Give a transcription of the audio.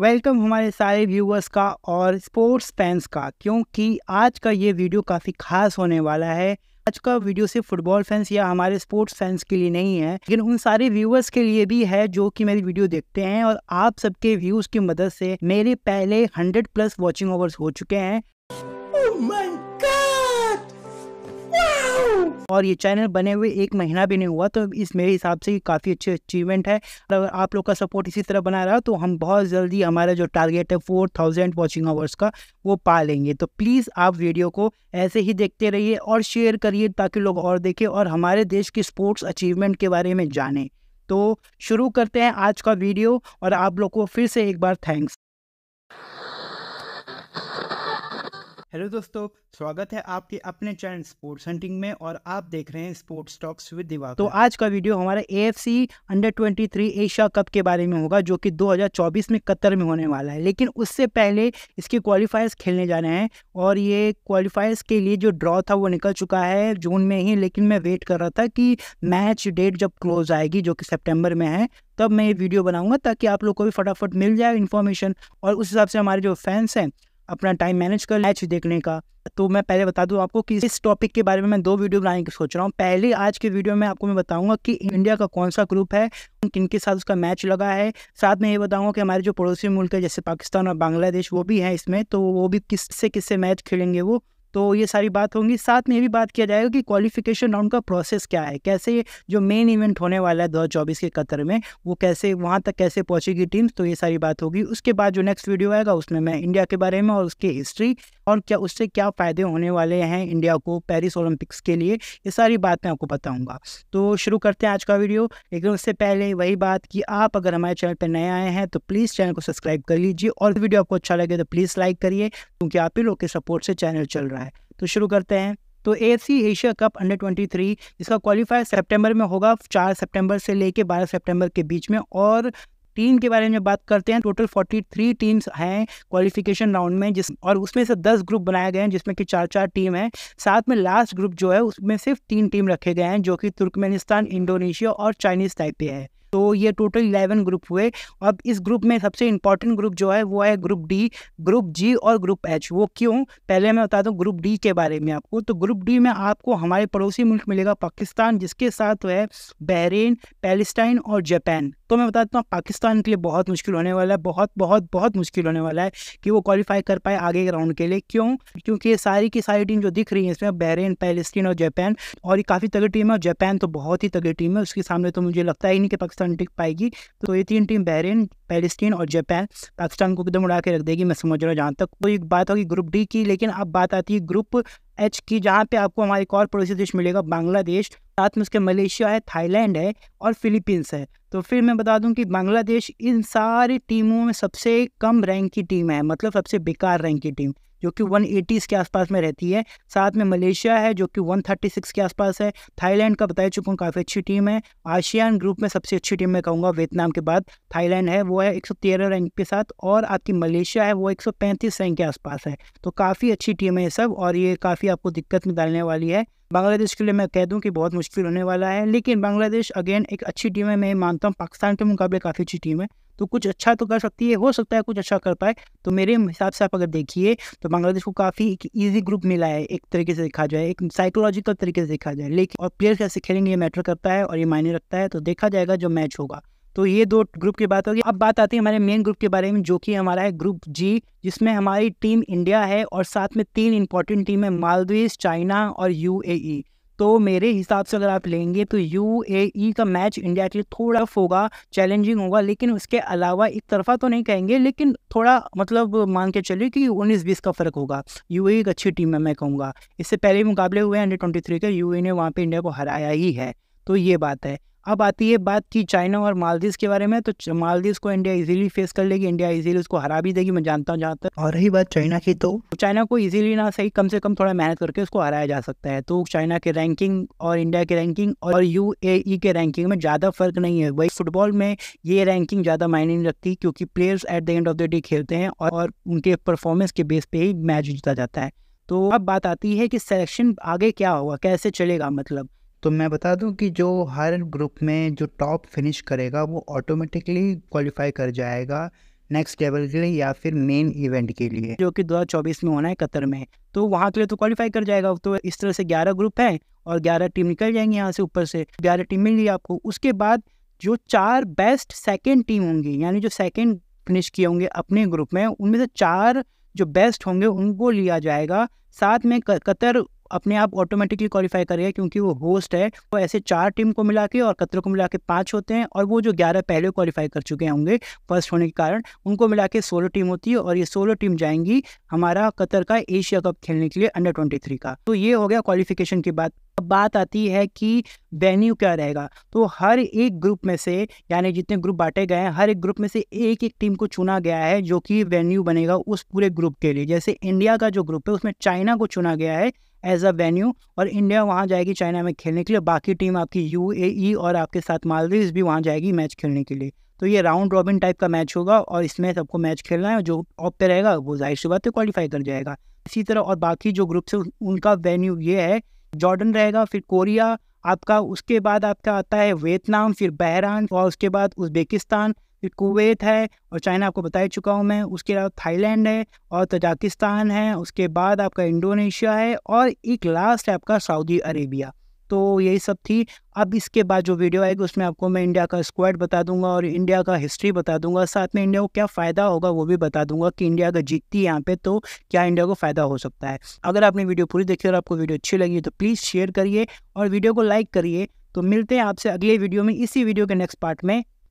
welcome हमारे सारे viewers का और स्पोर्ट्स फैंस का क्योंकि आज का ये वीडियो काफ़ी खास होने वाला है आज का वीडियो सिर्फ फुटबॉल फैंस या हमारे स्पोर्ट्स फैंस के लिए नहीं है लेकिन उन सारे व्यूवर्स के लिए भी है जो कि मेरी वीडियो देखते हैं और आप सबके व्यूज की मदद से मेरे पहले हंड्रेड प्लस वॉचिंग ओवर्स हो चुके हैं oh और ये चैनल बने हुए एक महीना भी नहीं हुआ तो इस मेरे हिसाब से काफ़ी अच्छी अचीवमेंट है अगर आप लोग का सपोर्ट इसी तरह बना रहा तो हम बहुत जल्दी हमारा जो टारगेट है फोर थाउजेंड वॉचिंग आवर्स का वो पा लेंगे तो प्लीज़ आप वीडियो को ऐसे ही देखते रहिए और शेयर करिए ताकि लोग और देखें और हमारे देश की स्पोर्ट्स अचीवमेंट के बारे में जानें तो शुरू करते हैं आज का वीडियो और आप लोग को फिर से एक बार थैंक्स हेलो दोस्तों स्वागत है आपके अपने चैनल स्पोर्ट्स हंटिंग में और आप देख रहे हैं स्पोर्ट्स टॉक्स विद दिवाकर तो आज का वीडियो हमारा सी अंडर 23 एशिया कप के बारे में होगा जो कि 2024 में कतर में होने वाला है लेकिन उससे पहले इसके क्वालिफायर्स खेलने जा रहे हैं और ये क्वालिफायर्स के लिए जो ड्रॉ था वो निकल चुका है जून में ही लेकिन मैं वेट कर रहा था कि मैच डेट जब क्लोज आएगी जो कि सेप्टेम्बर में है तब मैं ये वीडियो बनाऊंगा ताकि आप लोग को भी फटाफट मिल जाए इन्फॉर्मेशन और उस हिसाब से हमारे जो फैंस हैं अपना टाइम मैनेज कर मैच देखने का तो मैं पहले बता दूं आपको कि इस टॉपिक के बारे में मैं दो वीडियो बनाने की सोच रहा हूँ पहले आज के वीडियो में आपको मैं बताऊंगा कि इंडिया का कौन सा ग्रुप है किन के साथ उसका मैच लगा है साथ में ये बताऊंगा कि हमारे जो पड़ोसी मुल्क है जैसे पाकिस्तान और बांग्लादेश वो भी हैं इसमें तो वो भी किससे किससे मैच खेलेंगे वो तो ये सारी बात होंगी साथ में ये भी बात किया जाएगा कि क्वालिफिकेशन राउंड का प्रोसेस क्या है कैसे जो मेन इवेंट होने वाला है दो के कतर में वो कैसे वहाँ तक कैसे पहुँचेगी टीम्स तो ये सारी बात होगी उसके बाद जो नेक्स्ट वीडियो आएगा उसमें मैं इंडिया के बारे में और उसकी हिस्ट्री और क्या उससे क्या फ़ायदे होने वाले हैं इंडिया को पेरिस ओलंपिक्स के लिए ये सारी बात मैं आपको बताऊँगा तो शुरू करते हैं आज का वीडियो लेकिन उससे पहले वही बात कि आप अगर हमारे चैनल पर नए आए हैं तो प्लीज़ चैनल को सब्सक्राइब कर लीजिए और वीडियो आपको अच्छा लगे तो प्लीज़ लाइक करिए क्योंकि आप ही लोग के सपोर्ट से चैनल चल रहा है तो शुरू करते हैं तो ए एशिया कप अंडर 23 जिसका क्वालिफायर सितंबर में होगा चार सितंबर से लेकर 12 सितंबर के बीच में और टीम के बारे में बात करते हैं टोटल 43 टीम्स हैं क्वालिफिकेशन राउंड में जिस और उसमें से 10 ग्रुप बनाए गए हैं जिसमें कि चार चार टीम हैं साथ में लास्ट ग्रुप जो है उसमें सिर्फ तीन टीम रखे गए हैं जो कि तुर्कमेनिस्तान इंडोनेशिया और चाइनीज़ टाइपे है तो ये टोटल इलेवन ग्रुप हुए अब इस ग्रुप में सबसे इंपॉर्टेंट ग्रुप जो है वो है ग्रुप डी ग्रुप जी और ग्रुप एच वो क्यों पहले मैं बता दूँ ग्रुप डी के बारे में आपको तो ग्रुप डी में आपको हमारे पड़ोसी मुल्क मिलेगा पाकिस्तान जिसके साथ है बहरीन पैलेस्टाइन और जापान तो मैं बता देता हूँ पाकिस्तान के लिए बहुत मुश्किल होने वाला है बहुत बहुत बहुत मुश्किल होने वाला है कि वो क्वालिफाई कर पाए आगे के राउंड के लिए क्यों क्योंकि सारी की सारी टीम जो दिख रही है इसमें बहरीन पैलेस्टीन और जापान और ये काफ़ी तगड़ी टीम है और जापान तो बहुत ही तगड़ी टीम है उसके सामने तो मुझे लगता ही नहीं कि पाकिस्तान टिक पाएगी तो ये तीन टीम बहरीन पैलेस्टीन और जापान पाकिस्तान को एकदम उड़ा के रख देगी मैं समझ रहा हूँ जहाँ तक कोई बात होगी ग्रुप डी की लेकिन अब बात आती है ग्रुप एच की जहाँ पे आपको हमारे एक और पड़ोसी देश मिलेगा बांग्लादेश साथ में उसके मलेशिया है थाईलैंड है और फिलीपींस है तो फिर मैं बता दूं कि बांग्लादेश इन सारी टीमों में सबसे कम रैंक की टीम है मतलब सबसे बेकार रैंक की टीम जो कि वन एटीज़ के आसपास में रहती है साथ में मलेशिया है जो कि वन थर्टी सिक्स के आसपास है थाईलैंड का बता चुका हूँ काफ़ी अच्छी टीम है आशियान ग्रुप में सबसे अच्छी टीम मैं कहूँगा वियतनाम के बाद थाईलैंड है वो है एक सौ तेरह रैंक के साथ और आपकी मलेशिया है वो एक सौ पैंतीस रैंक के आसपास है तो काफ़ी अच्छी टीम है ये सब और ये काफ़ी आपको दिक्कत में डालने वाली है बांग्लादेश के लिए मैं कह दूं कि बहुत मुश्किल होने वाला है लेकिन बांग्लादेश अगेन एक अच्छी टीम है मैं मानता हूँ पाकिस्तान के मुकाबले काफ़ी अच्छी टीम है तो कुछ अच्छा तो कर सकती है हो सकता है कुछ अच्छा कर पाए तो मेरे हिसाब से आप अगर देखिए तो बांग्लादेश को काफ़ी एक ईजी ग्रुप मिला है एक तरीके से देखा जाए एक साइकोलॉजिकल तरीके से देखा जाए लेकिन और प्लेयर कैसे खेलेंगे ये मैटर करता है और ये मायने रखता है तो देखा जाएगा जो मैच होगा तो ये दो ग्रुप की बात होगी अब बात आती है हमारे मेन ग्रुप के बारे में जो कि हमारा है ग्रुप जी जिसमें हमारी टीम इंडिया है और साथ में तीन इंपॉर्टेंट टीम है मालदीव चाइना और यूएई तो मेरे हिसाब से अगर आप लेंगे तो यू ए ई का मैच इंडिया के लिए थोड़ा होगा चैलेंजिंग होगा लेकिन उसके अलावा एक तरफा तो नहीं कहेंगे लेकिन थोड़ा मतलब मान के चलिए कि उन्नीस बीस का फ़र्क होगा यू e एक अच्छी टीम है मैं कहूँगा इससे पहले मुकाबले हुए अंडर ट्वेंटी थ्री के यू ए e ने वहाँ पर इंडिया को हराया ही है तो ये बात है अब आती है बात की चाइना और मालदीव के बारे में तो मालदीव को इंडिया इजीली फेस कर लेगी इंडिया इजीली उसको हरा भी देगी मैं जानता हूँ जहाँ तक और रही बात चाइना की तो चाइना को इजीली ना सही कम से कम थोड़ा मेहनत करके उसको हराया जा सकता है तो चाइना के रैंकिंग और इंडिया के रैंकिंग और यू e के रैंकिंग में ज़्यादा फर्क नहीं है वही फुटबॉल में ये रैंकिंग ज़्यादा मायने नहीं रखती क्योंकि players at the end of the day खेलते हैं और उनके परफॉर्मेंस के बेस पे ही मैच जीता जाता है तो अब बात आती है कि सिलेक्शन आगे क्या होगा कैसे चलेगा मतलब तो मैं बता दूं कि जो हर ग्रुप में जो टॉप फिनिश करेगा वो ऑटोमेटिकली क्वालिफाई कर जाएगा नेक्स्ट लेवल के लिए या फिर मेन इवेंट के लिए जो कि 2024 में होना है कतर में तो वहाँ के लिए तो क्वालिफाई कर जाएगा तो इस तरह से 11 ग्रुप हैं और 11 टीम निकल जाएंगे यहाँ से ऊपर से 11 टीम मिल गई आपको उसके बाद जो चार बेस्ट सेकेंड टीम होंगी यानी जो सेकेंड फिनिश किए होंगे अपने ग्रुप में उनमें से चार जो बेस्ट होंगे उनको लिया जाएगा साथ में कतर अपने आप ऑटोमेटिकली क्वालिफाई करेगा क्योंकि वो होस्ट है वो ऐसे चार टीम को मिला के और कतर को मिला के पाँच होते हैं और वो जो ग्यारह पहले क्वालिफाई कर चुके होंगे फर्स्ट होने के कारण उनको मिला के सोलह टीम होती है और ये सोलह टीम जाएंगी हमारा कतर का एशिया कप खेलने के लिए अंडर ट्वेंटी थ्री का तो ये हो गया क्वालिफिकेशन की बात अब बात आती है कि वेन्यू क्या रहेगा तो हर एक ग्रुप में से यानी जितने ग्रुप बांटे गए हैं हर एक ग्रुप में से एक एक टीम को चुना गया है जो कि वेन्यू बनेगा उस पूरे ग्रुप के लिए जैसे इंडिया का जो ग्रुप है उसमें चाइना को चुना गया है एज अ वेन्यू और इंडिया वहाँ जाएगी चाइना में खेलने के लिए बाकी टीम आपकी यू e और आपके साथ मालदीव भी वहाँ जाएगी मैच खेलने के लिए तो ये राउंड रॉबिन टाइप का मैच होगा और इसमें सबको मैच खेलना है जो ऑप पे रहेगा वो जाहिर सी बात है क्वालिफाई कर जाएगा इसी तरह और बाकी जो ग्रुप से उनका वेन्यू ये है जॉर्डन रहेगा फिर कोरिया आपका उसके बाद आपका आता है वियतनाम फिर बहरान और उसके बाद उज्बेकिस्तान फिर कुवैत है और चाइना आपको बता ही चुका हूँ मैं उसके अलावा थाईलैंड है और तजाकिस्तान है उसके बाद आपका इंडोनेशिया है और एक लास्ट है आपका सऊदी अरेबिया तो यही सब थी अब इसके बाद जो वीडियो आएगी उसमें आपको मैं इंडिया का स्क्वाड बता दूंगा और इंडिया का हिस्ट्री बता दूंगा साथ में इंडिया को क्या फ़ायदा होगा वो भी बता दूंगा कि इंडिया अगर जीतती है यहाँ पे तो क्या इंडिया को फ़ायदा हो सकता है अगर आपने वीडियो पूरी देखी और आपको वीडियो अच्छी लगी तो प्लीज़ शेयर करिए और वीडियो को लाइक करिए तो मिलते हैं आपसे अगले वीडियो में इसी वीडियो के नेक्स्ट पार्ट में